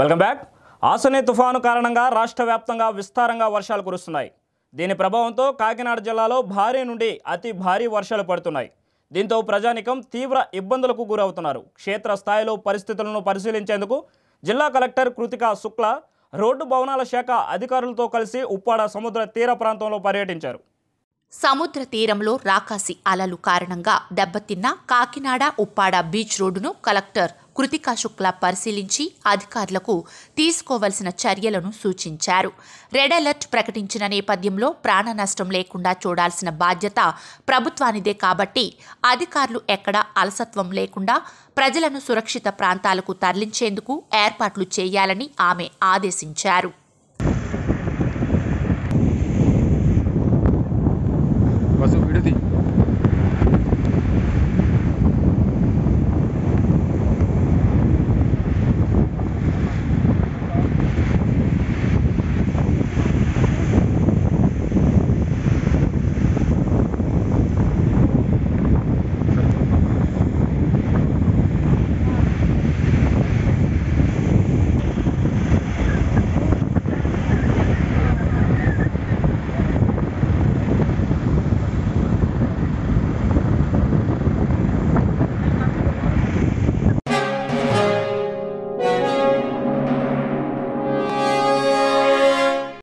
welcome back ఆసనే తుఫాను కారణంగా రాష్ట్ర వ్యాప్తంగా విస్తారంగా వర్షాలు కురుస్తున్నాయి దీని ప్రభావంతో కాకినాడ జిల్లాలో భారీ నుండి అతి భారీ వర్షాలు పడుతున్నాయి దీంతో ప్రజానికం తీవ్ర ఇబ్బందులకు గురవుతున్నారు క్షేత్రస్థాయిలో పరిస్థితులను పరిశీలించేందుకు జిల్లా కలెక్టర్ కృతికా శుక్ల రోడ్డు భవనాల శాఖ అధికారులతో కలిసి ఉప్పాడ సముద్ర తీర ప్రాంతంలో పర్యటించారు సముద్ర తీరంలో రాకాసి అలలు కారణంగా దెబ్బతిన్న కాకినాడ ఉప్పాడ బీచ్ రోడ్డును కలెక్టర్ కృతికా శుక్లా పరిశీలించి అధికారులకు తీసుకోవలసిన చర్యలను సూచించారు రెడ్ అలర్ట్ ప్రకటించిన నేపథ్యంలో ప్రాణ నష్టం లేకుండా చూడాల్సిన బాధ్యత ప్రభుత్వానిదే కాబట్టి అధికారులు ఎక్కడా అలసత్వం లేకుండా ప్రజలను సురక్షిత ప్రాంతాలకు తరలించేందుకు ఏర్పాట్లు చేయాలని ఆమె ఆదేశించారు